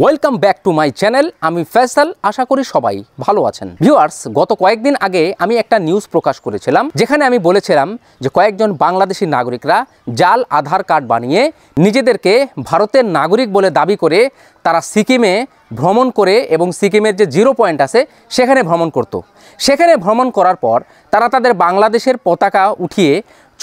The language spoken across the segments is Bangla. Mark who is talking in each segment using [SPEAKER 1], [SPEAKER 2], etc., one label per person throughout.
[SPEAKER 1] Welcome back to my channel আমি ফেসাল আশা করি সবাই ভালো আছেন ভিউয়ার্স গত কয়েকদিন আগে আমি একটা নিউজ প্রকাশ করেছিলাম যেখানে আমি বলেছিলাম যে কয়েকজন বাংলাদেশি নাগরিকরা জাল আধার কার্ড বানিয়ে নিজেদেরকে ভারতের নাগরিক বলে দাবি করে তারা সিকিমে ভ্রমণ করে এবং সিকিমের যে জিরো পয়েন্ট আছে সেখানে ভ্রমণ করত। সেখানে ভ্রমণ করার পর তারা তাদের বাংলাদেশের পতাকা উঠিয়ে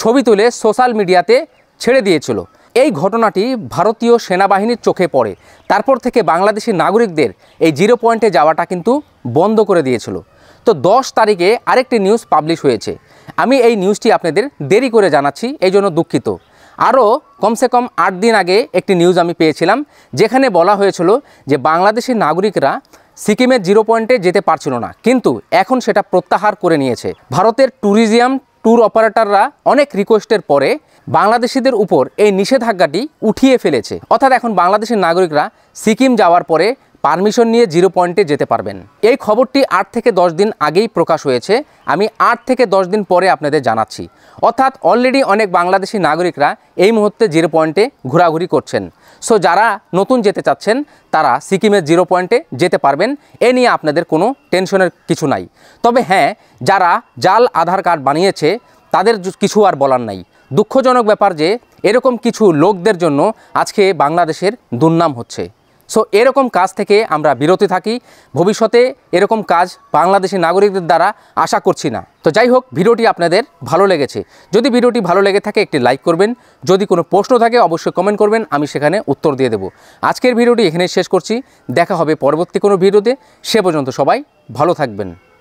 [SPEAKER 1] ছবি তুলে সোশ্যাল মিডিয়াতে ছেড়ে দিয়েছিল এই ঘটনাটি ভারতীয় সেনাবাহিনীর চোখে পড়ে তারপর থেকে বাংলাদেশি নাগরিকদের এই জিরো পয়েন্টে যাওয়াটা কিন্তু বন্ধ করে দিয়েছিল তো দশ তারিখে আরেকটি নিউজ পাবলিশ হয়েছে আমি এই নিউজটি আপনাদের দেরি করে জানাচ্ছি এই জন্য দুঃখিত আরও কমসে কম আট দিন আগে একটি নিউজ আমি পেয়েছিলাম যেখানে বলা হয়েছিল যে বাংলাদেশি নাগরিকরা সিকিমের জিরো পয়েন্টে যেতে পারছিল না কিন্তু এখন সেটা প্রত্যাহার করে নিয়েছে ভারতের ট্যুরিজম ট্যুর অপারেটররা অনেক রিকোয়েস্টের পরে বাংলাদেশিদের উপর এই নিষেধাজ্ঞাটি উঠিয়ে ফেলেছে অর্থাৎ এখন বাংলাদেশের নাগরিকরা সিকিম যাওয়ার পরে পারমিশন নিয়ে জিরো পয়েন্টে যেতে পারবেন এই খবরটি আট থেকে দশ দিন আগেই প্রকাশ হয়েছে আমি আট থেকে দশ দিন পরে আপনাদের জানাচ্ছি অর্থাৎ অলরেডি অনেক বাংলাদেশি নাগরিকরা এই মুহূর্তে জিরো পয়েন্টে ঘোরাঘুরি করছেন সো যারা নতুন যেতে চাচ্ছেন তারা সিকিমের জিরো পয়েন্টে যেতে পারবেন এ নিয়ে আপনাদের কোনো টেনশনের কিছু নাই তবে হ্যাঁ যারা জাল আধার কার্ড বানিয়েছে তাদের কিছু আর বলার নাই দুঃখজনক ব্যাপার যে এরকম কিছু লোকদের জন্য আজকে বাংলাদেশের দুর্নাম হচ্ছে সো এরকম কাজ থেকে আমরা বিরতি থাকি ভবিষ্যতে এরকম কাজ বাংলাদেশি নাগরিকদের দ্বারা আশা করছি না তো যাই হোক ভিডিওটি আপনাদের ভালো লেগেছে যদি ভিডিওটি ভালো লেগে থাকে একটি লাইক করবেন যদি কোনো প্রশ্ন থাকে অবশ্যই কমেন্ট করবেন আমি সেখানে উত্তর দিয়ে দেব আজকের ভিডিওটি এখানে শেষ করছি দেখা হবে পরবর্তী কোনো ভিডিওতে সে পর্যন্ত সবাই ভালো থাকবেন